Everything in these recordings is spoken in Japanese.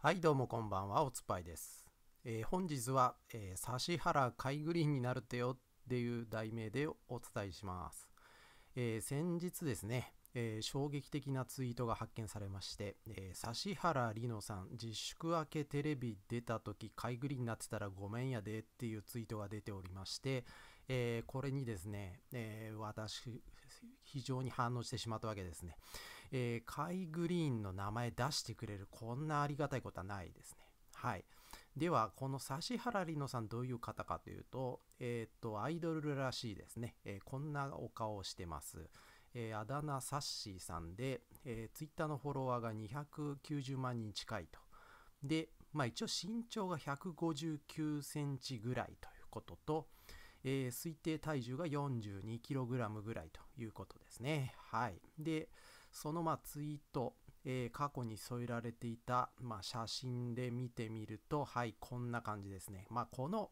はいどうもこんばんはおつぱいです、えー、本日は、えー、指原海グリーンになるってよっていう題名でお伝えします、えー、先日ですね、えー、衝撃的なツイートが発見されまして、えー、指原里乃さん自粛明けテレビ出た時グリーンになってたらごめんやでっていうツイートが出ておりまして、えー、これにですね、え私非常に反応してしまったわけですね、えー、カイ・グリーンの名前出してくれるこんなありがたいことはないですね。はい。では、この指原莉乃さんどういう方かというと、えっ、ー、と、アイドルらしいですね。えー、こんなお顔をしてます。えー、あだ名サッシーさんで、えー、ツイッターのフォロワーが290万人近いと。で、まあ一応身長が159センチぐらいということと、えー、推定体重が4 2ラムぐらいということですね。はい。で、そのまあツイート、えー、過去に添えられていた、まあ、写真で見てみるとはいこんな感じですね、まあ、この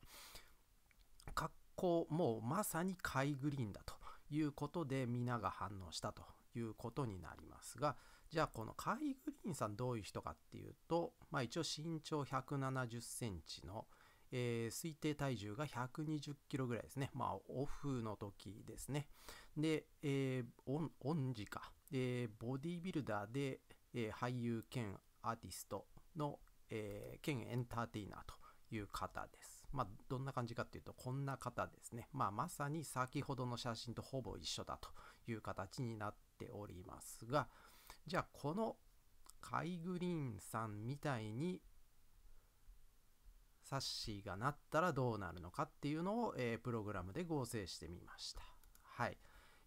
格好もうまさにカイグリーンだということで皆が反応したということになりますがじゃあこのカイグリーンさんどういう人かっていうと、まあ、一応身長1 7 0センチのえー、推定体重が120キロぐらいですね。まあ、オフの時ですね。で、えー、オン、オンジか。で、ボディービルダーで、えー、俳優兼アーティストの、えー、兼エンターテイナーという方です。まあ、どんな感じかっていうと、こんな方ですね。まあ、まさに先ほどの写真とほぼ一緒だという形になっておりますが、じゃあ、このカイ・グリーンさんみたいに、サッシーがなったらどうなるのかっていうのを、えー、プログラムで合成してみました。はい。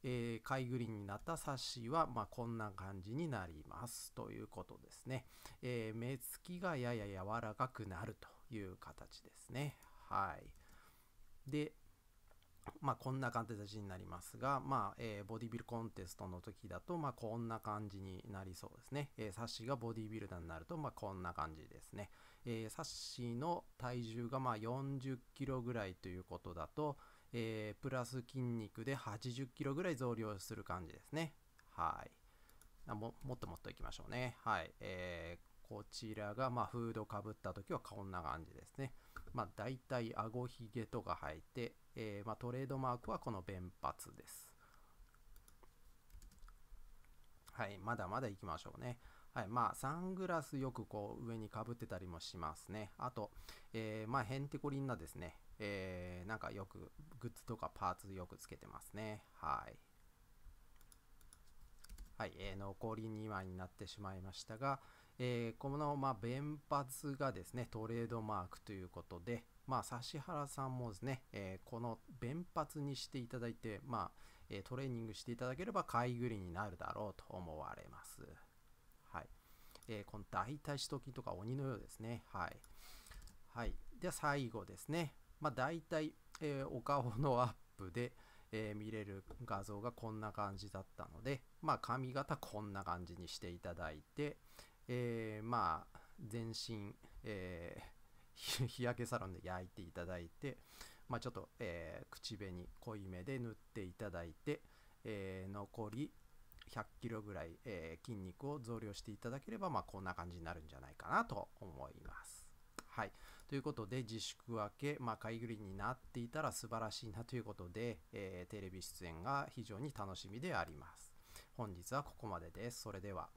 えー、貝グリーンになったサッシーは、まあ、こんな感じになりますということですね。えー、目つきがやや柔らかくなるという形ですね。はい。で、まあ、こんな感じになりますが、まあえー、ボディビルコンテストの時だと、まあ、こんな感じになりそうですね。えー、サッシがボディビルダーになると、まあ、こんな感じですね。えー、サッシの体重がまあ40キロぐらいということだと、えー、プラス筋肉で80キロぐらい増量する感じですね。はいももっともっといきましょうね。はい。えー、こちらが、まあ、フードかぶった時はこんな感じですね。まあ、大体ごひげとか生えて、えー、まあ、トレードマークはこの弁髪です。はい、まだまだ行きましょうね。はい、まあ、サングラスよくこう上にかぶってたりもしますね。あと、えー、まあ、へんてこりんなですね、えー、なんかよくグッズとかパーツよくつけてますね。はい。はい、えー、残り2枚になってしまいましたが、えー、この、まあ、弁髪がですね、トレードマークということで、まあ、指原さんもですね、えー、この弁髪にしていただいて、まあ、えトレーニングしていただければ買いぐりになるだろうと思われます。はい。えー、この大体首都金とか鬼のようですね。はい。はい。では最後ですね。まあ、大体、えー、お顔のアップで、えー、見れる画像がこんな感じだったので、まあ、髪型こんな感じにしていただいて、えー、まあ全身、えー、日焼けサロンで焼いていただいて、まあ、ちょっと、えー、口紅濃いめで塗っていただいて、えー、残り100キロぐらい、え筋肉を増量していただければ、まあ、こんな感じになるんじゃないかなと思います。はい、ということで自粛明け、まあ、買いーりになっていたら素晴らしいなということで、えテレビ出演が非常に楽しみであります。本日はここまでです。それでは。